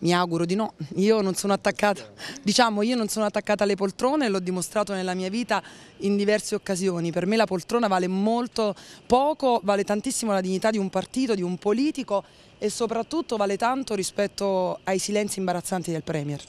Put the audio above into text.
Mi auguro di no, io non sono attaccata, diciamo io non sono attaccata alle poltrone, l'ho dimostrato nella mia vita in diverse occasioni, per me la poltrona vale molto poco, vale tantissimo la dignità di un partito, di un politico e soprattutto vale tanto rispetto ai silenzi imbarazzanti del Premier.